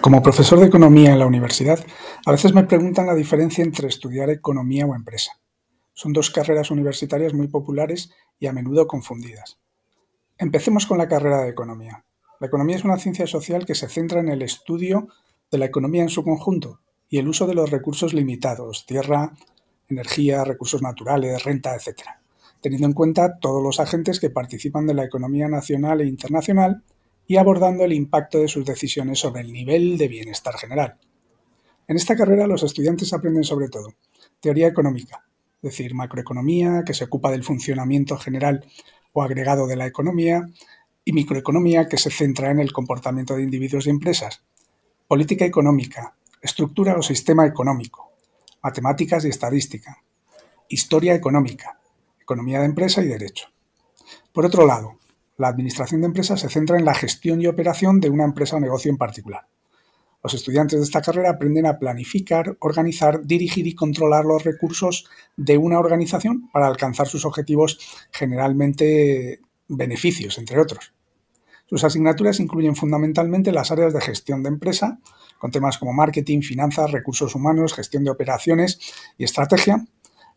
Como profesor de economía en la universidad, a veces me preguntan la diferencia entre estudiar economía o empresa. Son dos carreras universitarias muy populares y a menudo confundidas. Empecemos con la carrera de economía. La economía es una ciencia social que se centra en el estudio de la economía en su conjunto y el uso de los recursos limitados, tierra, energía, recursos naturales, renta, etc., teniendo en cuenta todos los agentes que participan de la economía nacional e internacional y abordando el impacto de sus decisiones sobre el nivel de bienestar general. En esta carrera los estudiantes aprenden sobre todo teoría económica, es decir, macroeconomía, que se ocupa del funcionamiento general o agregado de la economía, y microeconomía, que se centra en el comportamiento de individuos y empresas, política económica, estructura o sistema económico, matemáticas y estadística, historia económica, economía de empresa y derecho. Por otro lado, la administración de empresas se centra en la gestión y operación de una empresa o negocio en particular. Los estudiantes de esta carrera aprenden a planificar, organizar, dirigir y controlar los recursos de una organización para alcanzar sus objetivos, generalmente beneficios, entre otros. Sus asignaturas incluyen fundamentalmente las áreas de gestión de empresa, con temas como marketing, finanzas, recursos humanos, gestión de operaciones y estrategia,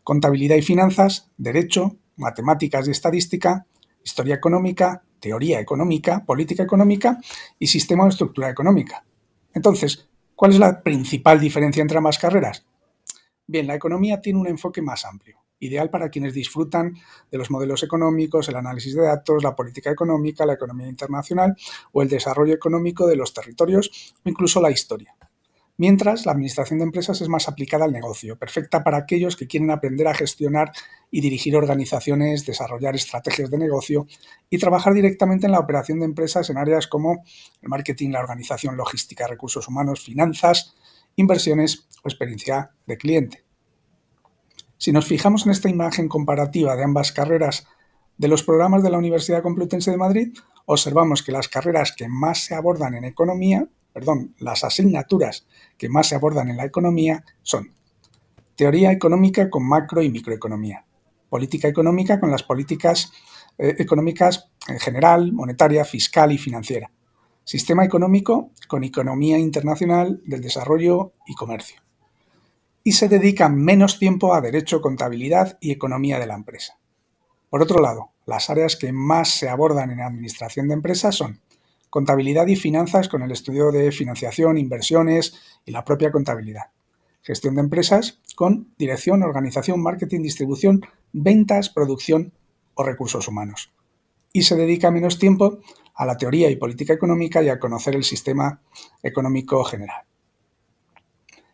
contabilidad y finanzas, derecho, matemáticas y estadística, historia económica, teoría económica, política económica y sistema o estructura económica. Entonces, ¿cuál es la principal diferencia entre ambas carreras? Bien, la economía tiene un enfoque más amplio, ideal para quienes disfrutan de los modelos económicos, el análisis de datos, la política económica, la economía internacional o el desarrollo económico de los territorios o incluso la historia mientras la administración de empresas es más aplicada al negocio, perfecta para aquellos que quieren aprender a gestionar y dirigir organizaciones, desarrollar estrategias de negocio y trabajar directamente en la operación de empresas en áreas como el marketing, la organización, logística, recursos humanos, finanzas, inversiones o experiencia de cliente. Si nos fijamos en esta imagen comparativa de ambas carreras de los programas de la Universidad Complutense de Madrid, observamos que las carreras que más se abordan en economía perdón, las asignaturas que más se abordan en la economía son teoría económica con macro y microeconomía, política económica con las políticas eh, económicas en general, monetaria, fiscal y financiera, sistema económico con economía internacional del desarrollo y comercio. Y se dedica menos tiempo a derecho, contabilidad y economía de la empresa. Por otro lado, las áreas que más se abordan en administración de empresas son Contabilidad y finanzas con el estudio de financiación, inversiones y la propia contabilidad. Gestión de empresas con dirección, organización, marketing, distribución, ventas, producción o recursos humanos. Y se dedica menos tiempo a la teoría y política económica y a conocer el sistema económico general.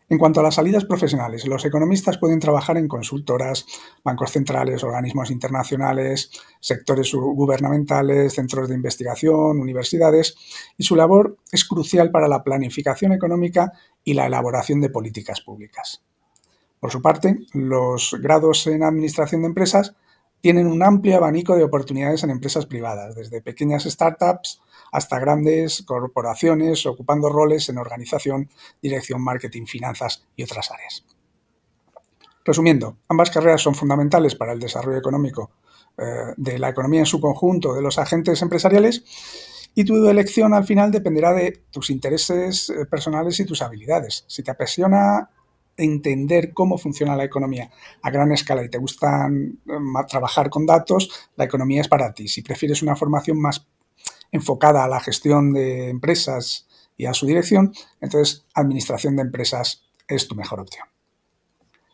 En cuanto a las salidas profesionales, los economistas pueden trabajar en consultoras, bancos centrales, organismos internacionales, sectores gubernamentales, centros de investigación, universidades, y su labor es crucial para la planificación económica y la elaboración de políticas públicas. Por su parte, los grados en Administración de Empresas tienen un amplio abanico de oportunidades en empresas privadas, desde pequeñas startups hasta grandes corporaciones, ocupando roles en organización, dirección, marketing, finanzas y otras áreas. Resumiendo, ambas carreras son fundamentales para el desarrollo económico eh, de la economía en su conjunto, de los agentes empresariales, y tu elección al final dependerá de tus intereses eh, personales y tus habilidades. Si te apasiona entender cómo funciona la economía a gran escala y te gustan mm, trabajar con datos, la economía es para ti. Si prefieres una formación más enfocada a la gestión de empresas y a su dirección, entonces administración de empresas es tu mejor opción.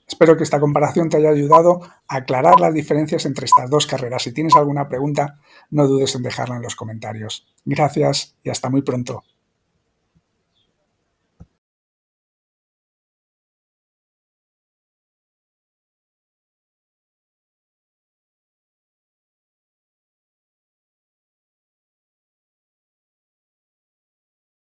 Espero que esta comparación te haya ayudado a aclarar las diferencias entre estas dos carreras. Si tienes alguna pregunta, no dudes en dejarla en los comentarios. Gracias y hasta muy pronto.